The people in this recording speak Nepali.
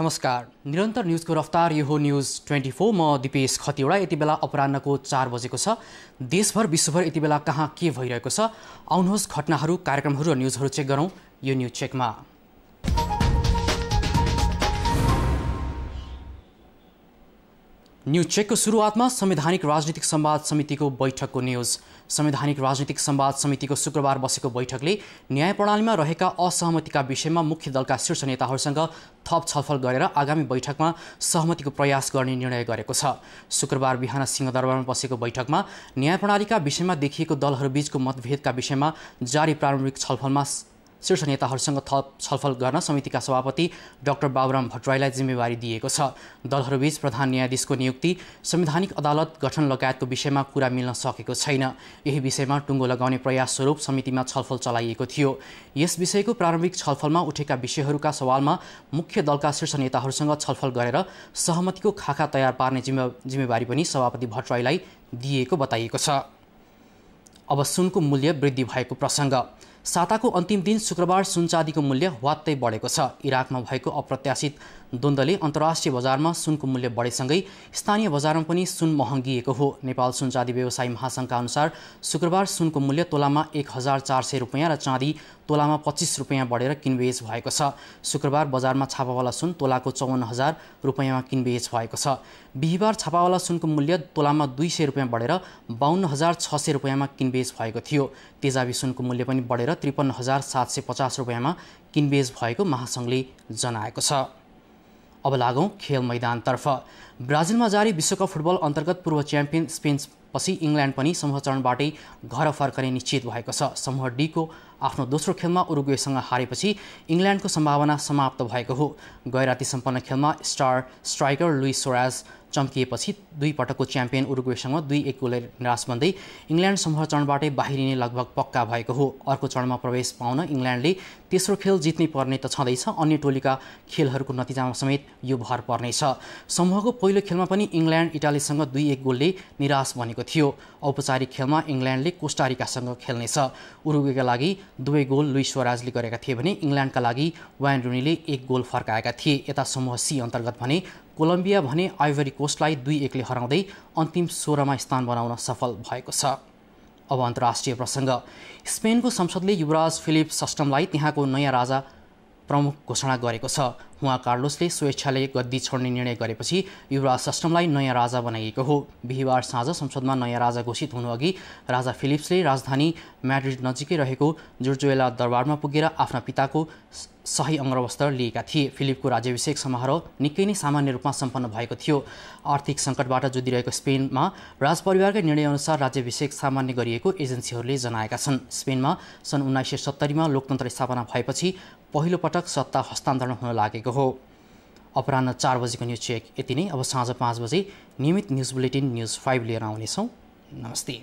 नमस्कार निरन्तर न्युजको रफ्तार यो हो न्युज ट्वेन्टी फोर म दिपेश खतिवडा यति बेला अपरान्नको चार बजेको छ देशभर विश्वभर यति बेला कहाँ के भइरहेको छ आउनुहोस् घटनाहरू कार्यक्रमहरू र न्युजहरू चेक गरौँ यो न्युज चेकमा न्यु चेकको सुरुवातमा संवैधानिक राजनीतिक सम्वाद समितिको बैठकको न्युज संवैधानिक राजनीतिक सम्वाद समितिको शुक्रबार बसेको बैठकले न्याय प्रणालीमा रहेका असहमतिका विषयमा मुख्य दलका शीर्ष नेताहरूसँग थप छलफल गरेर आगामी बैठकमा सहमतिको प्रयास गर्ने निर्णय गरेको छ शुक्रबार बिहान सिंहदरबारमा बसेको बैठकमा न्याय प्रणालीका विषयमा देखिएको दलहरूबीचको मतभेदका विषयमा जारी प्रारम्भिक छलफलमा शीर्ष नेताहरूसँग थप छलफल गर्न समितिका सभापति डाक्टर बाबुराम भट्टराईलाई जिम्मेवारी दिएको छ दलहरूबीच प्रधान न्यायाधीशको नियुक्ति संवैधानिक अदालत गठन लगायतको विषयमा कुरा मिल्न सकेको छैन यही विषयमा टुङ्गो लगाउने प्रयास स्वरूप समितिमा छलफल चलाइएको थियो यस विषयको प्रारम्भिक छलफलमा उठेका विषयहरूका सवालमा मुख्य दलका शीर्ष नेताहरूसँग छलफल गरेर सहमतिको खाका तयार पार्ने जिम्मेवारी पनि सभापति भट्टराईलाई दिएको बताइएको छ अब सुनको मूल्य वृद्धि भएको प्रसङ्ग साताको अन्तिम दिन शुक्रबार सुनचाँदीको मूल्य वात्तै बढेको छ इराकमा भएको अप्रत्याशित द्वन्द्वले अन्तर्राष्ट्रिय बजारमा सुनको मूल्य बढेसँगै स्थानीय बजारमा पनि सुन महँगिएको हो नेपाल सुनचाँदी व्यवसायी महासङ्घका अनुसार शुक्रबार सुनको मूल्य तोलामा एक हजार चार सय रुपियाँ र चाँदी तोलामा पच्चिस रुपियाँ बढेर किनबेच भएको छ शुक्रबार बजारमा छापावाला सुन तोलाको चौवन्न हजार रुपियाँमा किनबेच भएको छ बिहिबार छापावाला सुनको मूल्य तोलामा दुई सय रुपियाँ बढेर बाहन्न हजार छ सय रुपियाँमा किनबेच भएको थियो तेजाबी सुनको मूल्य पनि बढेर बढेर त्रिपन्न हजार सात सय पचास रुपियाँमा किनबेच भएको महासङ्घले जनाएको छ अब लागौँ खेल मैदानतर्फ ब्राजिलमा जारी विश्वकप फुटबल अन्तर्गत पूर्व च्याम्पियन पछि इङ्ल्यान्ड पनि समूह चरणबाटै घर फर्कने निश्चित भएको छ समूह डीको आफ्नो दोस्रो खेलमा उरुग्वेसँग हारेपछि इङ्ल्यान्डको सम्भावना समाप्त भएको हो गैराती सम्पन्न खेलमा स्टार स्ट्राइकर लुइस सोराज चम्किएपछि दुई पटकको च्याम्पियन उरुग्वेसँग दुई एक गोलले निराश बन्दै इङ्ल्यान्ड समूह चरणबाटै बाहिरिने लगभग पक्का भएको हो अर्को चरणमा प्रवेश पाउन इङ्ल्यान्डले तेस्रो खेल जित्नै पर्ने त छँदैछ अन्य टोलीका खेलहरूको नतिजामा समेत यो भर पर्नेछ समूहको पहिलो खेलमा पनि इङ्ल्यान्ड इटालीसँग दुई एक गोलले निराश बनेको थियो औपचारिक खेलमा इङ्ल्यान्डले कोस्टारिकासँग खेल्नेछ उरुग्वेका लागि दुवै गोल लुइस स्वराजले गरेका थिए भने इङ्ल्यान्डका लागि वायन रुनीले एक गोल फर्काएका थिए यता समूह सी अन्तर्गत भने कोलम्बिया भने आइभरी कोस्टलाई दुई एकले हराउँदै अन्तिम सोह्रमा स्थान बनाउन सफल भएको छ अब अन्तर्राष्ट्रिय प्रसङ्ग स्पेनको संसदले युवराज फिलिप सस्टमलाई त्यहाँको नयाँ राजा प्रमुख घोषणा गरेको छ हुवा कार्लोसले स्वेच्छाले गद्दी छोड्ने निर्णय गरेपछि युवराज सस्टमलाई नयाँ राजा बनाइएको हो बिहिबार साँझ संसदमा नयाँ राजा घोषित हुनुअघि राजा फिलिप्सले राजधानी म्याड्रिड नजिकै रहेको जुर्जुएला दरबारमा पुगेर आफ्ना पिताको सही अङ्ग्रवस्त्र लिएका थिए फिलिपको राज्याभिषेक समारोह निकै नै सामान्य रूपमा सम्पन्न भएको थियो आर्थिक सङ्कटबाट जुधिरहेको स्पेनमा राजपरिवारकै निर्णयअनुसार राज्याभिषेक सामान्य गरिएको एजेन्सीहरूले जनाएका छन् स्पेनमा सन् उन्नाइस सय सत्तरीमा लोकतन्त्र स्थापना भएपछि पहिलोपटक सत्ता हस्तान्तरण हुन लागेको भएको हो अपरान्न चार बजीको न्युज चेक यति नै अब साँझ पाँच बजे नियमित न्युज बुलेटिन न्युज फाइभ लिएर आउनेछौँ नमस्ते